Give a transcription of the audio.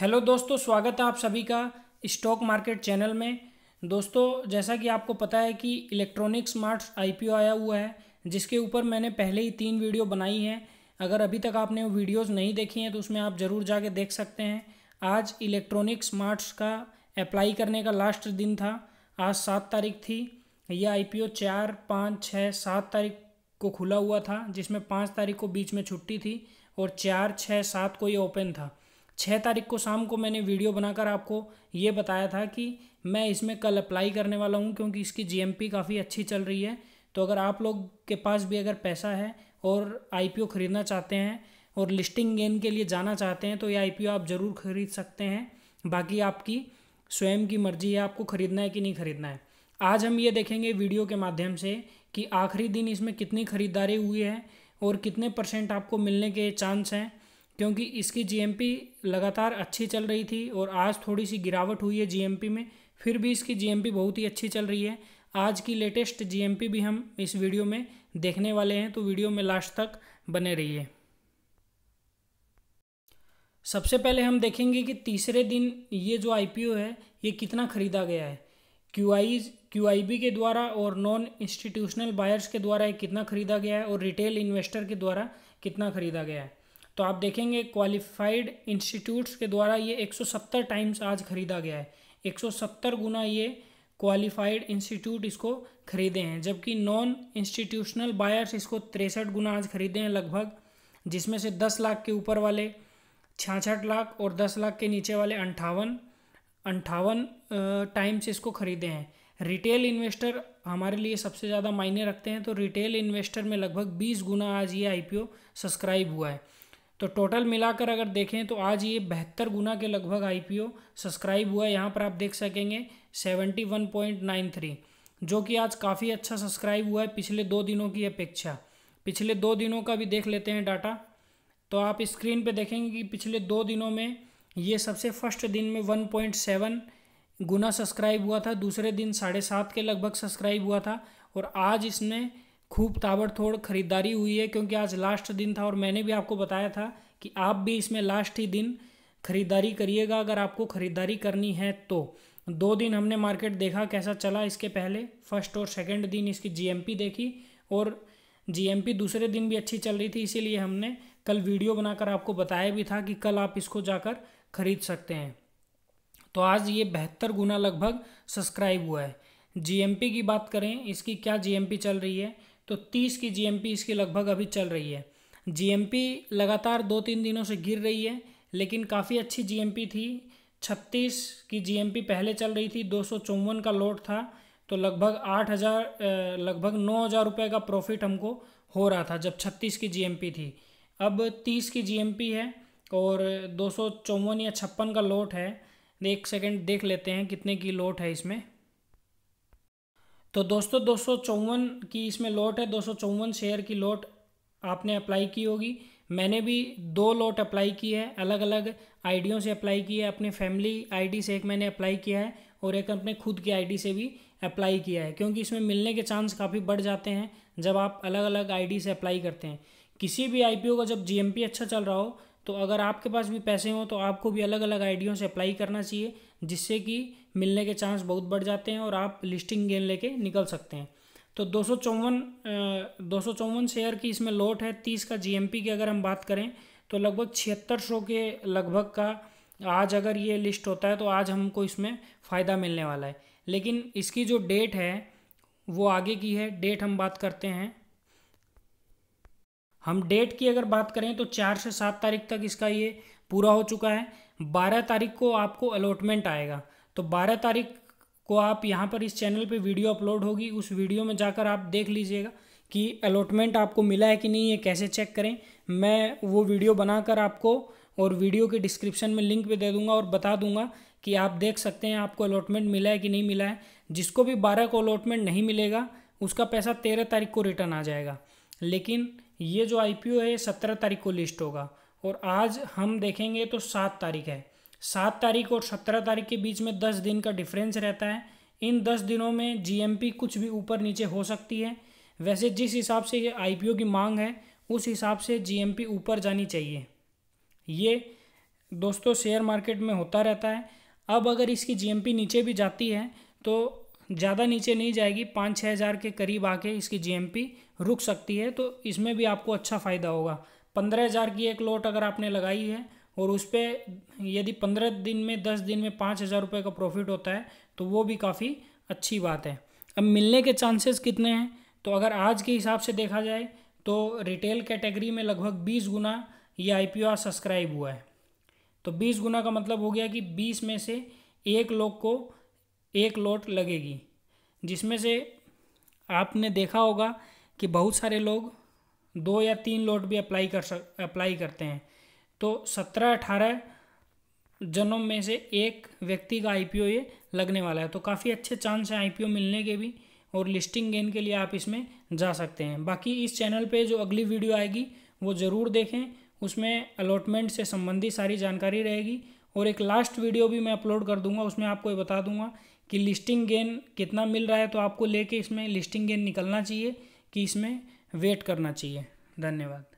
hello दोस्तों स्वागत है आप सभी का स्टॉक मार्केट चैनल में दोस्तों जैसा कि आपको पता है कि इलेक्ट्रॉनिक स्मार्ट आईपीओ आया हुआ है जिसके ऊपर मैंने पहले ही तीन वीडियो बनाई हैं अगर अभी तक आपने वो वीडियोस नहीं देखी हैं तो उसमें आप ज़रूर जाके देख सकते हैं आज इलेक्ट्रॉनिक स्मार्ट्स का अप्लाई करने का लास्ट दिन था आज सात तारीख थी यह आई पी ओ चार पाँच छः सात तारीख को खुला हुआ था जिसमें पाँच तारीख को बीच में छुट्टी थी और चार छः सात को ये ओपन था छः तारीख को शाम को मैंने वीडियो बनाकर आपको ये बताया था कि मैं इसमें कल अप्लाई करने वाला हूँ क्योंकि इसकी जीएमपी काफ़ी अच्छी चल रही है तो अगर आप लोग के पास भी अगर पैसा है और आईपीओ ख़रीदना चाहते हैं और लिस्टिंग गेन के लिए जाना चाहते हैं तो ये आई आप ज़रूर ख़रीद सकते हैं बाकी आपकी स्वयं की मर्जी है आपको ख़रीदना है कि नहीं ख़रीदना है आज हम ये देखेंगे वीडियो के माध्यम से कि आखिरी दिन इसमें कितनी ख़रीदारी हुई है और कितने परसेंट आपको मिलने के चांस हैं क्योंकि इसकी जीएमपी लगातार अच्छी चल रही थी और आज थोड़ी सी गिरावट हुई है जीएमपी में फिर भी इसकी जीएमपी बहुत ही अच्छी चल रही है आज की लेटेस्ट जीएमपी भी हम इस वीडियो में देखने वाले हैं तो वीडियो में लास्ट तक बने रहिए सबसे पहले हम देखेंगे कि तीसरे दिन ये जो आईपीओ है ये कितना ख़रीदा गया है Q I Q I B के द्वारा और नॉन इंस्टीट्यूशनल बायर्स के द्वारा ये कितना ख़रीदा गया है और रिटेल इन्वेस्टर के द्वारा कितना ख़रीदा गया है तो आप देखेंगे क्वालिफाइड इंस्टीट्यूट्स के द्वारा ये 170 टाइम्स आज खरीदा गया है 170 गुना ये क्वालिफाइड इंस्टीट्यूट इसको खरीदे हैं जबकि नॉन इंस्टीट्यूशनल बायर्स इसको तिरसठ गुना आज खरीदे हैं लगभग जिसमें से 10 लाख के ऊपर वाले छियासठ लाख और 10 लाख के नीचे वाले अंठावन अंठावन टाइम्स इसको खरीदे हैं रिटेल इन्वेस्टर हमारे लिए सबसे ज़्यादा मायने रखते हैं तो रिटेल इन्वेस्टर में लगभग 20 गुना आज ये आईपीओ सब्सक्राइब हुआ है तो टोटल मिलाकर अगर देखें तो आज ये बहत्तर गुना के लगभग आईपीओ सब्सक्राइब हुआ यहाँ पर आप देख सकेंगे seventy one point nine three जो कि आज काफ़ी अच्छा सब्सक्राइब हुआ है पिछले दो दिनों की अपेक्षा पिछले दो दिनों का भी देख लेते हैं डाटा तो आप स्क्रीन पे देखेंगे कि पिछले दो दिनों में ये सबसे फर्स्ट दिन में वन पॉइंट सेवन गुना सब्सक्राइब हुआ था दूसरे दिन साढ़े सात के लगभग सब्सक्राइब हुआ था और आज इसने खूब ताबड़तोड़ खरीदारी हुई है क्योंकि आज लास्ट दिन था और मैंने भी आपको बताया था कि आप भी इसमें लास्ट ही दिन खरीदारी करिएगा अगर आपको खरीदारी करनी है तो दो दिन हमने मार्केट देखा कैसा चला इसके पहले फर्स्ट और सेकंड दिन इसकी जीएमपी देखी और जीएमपी दूसरे दिन भी अच्छी चल रही थी इसीलिए हमने कल वीडियो बनाकर आपको बताया भी था कि कल आप इसको जाकर खरीद सकते हैं तो आज ये बेहतर गुना लगभग सब्सक्राइब हुआ है जीएमपी की बात करें इसकी क्या जीएमपी चल रही है तो तीस की जीएमपी इसकी लगभग अभी चल रही है जीएमपी लगातार दो तीन दिनों से गिर रही है लेकिन काफ़ी अच्छी जीएमपी थी छत्तीस की जीएमपी पहले चल रही थी दो का लोट था तो लगभग आठ हज़ार लगभग नौ हज़ार रुपये का प्रॉफिट हमको हो रहा था जब छत्तीस की जीएमपी थी अब तीस की जीएमपी है और दो या छप्पन का लोट है एक सेकेंड देख लेते हैं कितने की लोट है इसमें तो दोस्तों दो की इसमें लॉट है दो शेयर की लॉट आपने अप्लाई की होगी मैंने भी दो लॉट अप्लाई की है अलग अलग आईडियों से अप्लाई की है अपने फैमिली आईडी से एक मैंने अप्लाई किया है और एक अपने खुद की आईडी से भी अप्लाई किया है क्योंकि इसमें मिलने के चांस काफ़ी बढ़ जाते हैं जब आप अलग अलग आईडी से अप्लाई करते हैं किसी भी आईपीओ का जब जीएमपी अच्छा चल रहा हो तो अगर आपके पास भी पैसे हों तो आपको भी अलग अलग आईडियों से अप्लाई करना चाहिए जिससे कि मिलने के चांस बहुत बढ़ जाते हैं और आप लिस्टिंग गेन लेके निकल सकते हैं तो दो सौ चौवन शेयर की इसमें लोट है तीस का जीएमपी की अगर हम बात करें तो लगभग छिहत्तर सौ के लगभग का आज अगर ये लिस्ट होता है तो आज हमको इसमें फ़ायदा मिलने वाला है लेकिन इसकी जो डेट है वो आगे की है डेट हम बात करते हैं हम डेट की अगर बात करें तो चार से सात तारीख तक इसका ये पूरा हो चुका है बारह तारीख को आपको अलॉटमेंट आएगा तो बारह तारीख को आप यहाँ पर इस चैनल पे वीडियो अपलोड होगी उस वीडियो में जाकर आप देख लीजिएगा कि अलॉटमेंट आपको मिला है कि नहीं है कैसे चेक करें मैं वो वीडियो बनाकर आपको और वीडियो के डिस्क्रिप्शन में लिंक भी दे दूंगा और बता दूंगा कि आप देख सकते हैं आपको अलॉटमेंट मिला है कि नहीं मिला है जिसको भी बारह को अलॉटमेंट नहीं मिलेगा उसका पैसा तेरह तारीख को रिटर्न आ जाएगा लेकिन ये जो आई है ये सत्रह तारीख को लिस्ट होगा और आज हम देखेंगे तो सात तारीख है सात तारीख और सत्रह तारीख के बीच में दस दिन का डिफरेंस रहता है इन दस दिनों में जीएमपी कुछ भी ऊपर नीचे हो सकती है वैसे जिस हिसाब से ये आईपीओ की मांग है उस हिसाब से जीएमपी ऊपर जानी चाहिए ये दोस्तों शेयर मार्केट में होता रहता है अब अगर इसकी जीएमपी नीचे भी जाती है तो ज़्यादा नीचे नहीं जाएगी पाँच छः हज़ार के करीब आके इसकी जीएमपी रुक सकती है तो इसमें भी आपको अच्छा फ़ायदा होगा पंद्रह हज़ार की एक लोट अगर आपने लगाई है और उस पर यदि पंद्रह दिन में दस दिन में पाँच हज़ार रुपये का प्रॉफिट होता है तो वो भी काफ़ी अच्छी बात है अब मिलने के चांसेस कितने हैं तो अगर आज के हिसाब से देखा जाए तो रिटेल कैटेगरी में लगभग बीस गुना ये आई पी सब्सक्राइब हुआ है तो बीस गुना का मतलब हो गया कि बीस में से एक लोग को एक लोट लगेगी जिसमें से आपने देखा होगा कि बहुत सारे लोग दो या तीन लोट भी अप्लाई कर सक अप्लाई करते हैं तो सत्रह अठारह जनों में से एक व्यक्ति का आईपीओ ये लगने वाला है तो काफ़ी अच्छे चांस हैं आईपीओ मिलने के भी और लिस्टिंग गेन के लिए आप इसमें जा सकते हैं बाकी इस चैनल पे जो अगली वीडियो आएगी वो ज़रूर देखें उसमें अलॉटमेंट से संबंधित सारी जानकारी रहेगी और एक लास्ट वीडियो भी मैं अपलोड कर दूंगा उसमें आपको ये बता दूंगा कि लिस्टिंग गेन कितना मिल रहा है तो आपको लेके इसमें लिस्टिंग गेन निकलना चाहिए कि इसमें वेट करना चाहिए धन्यवाद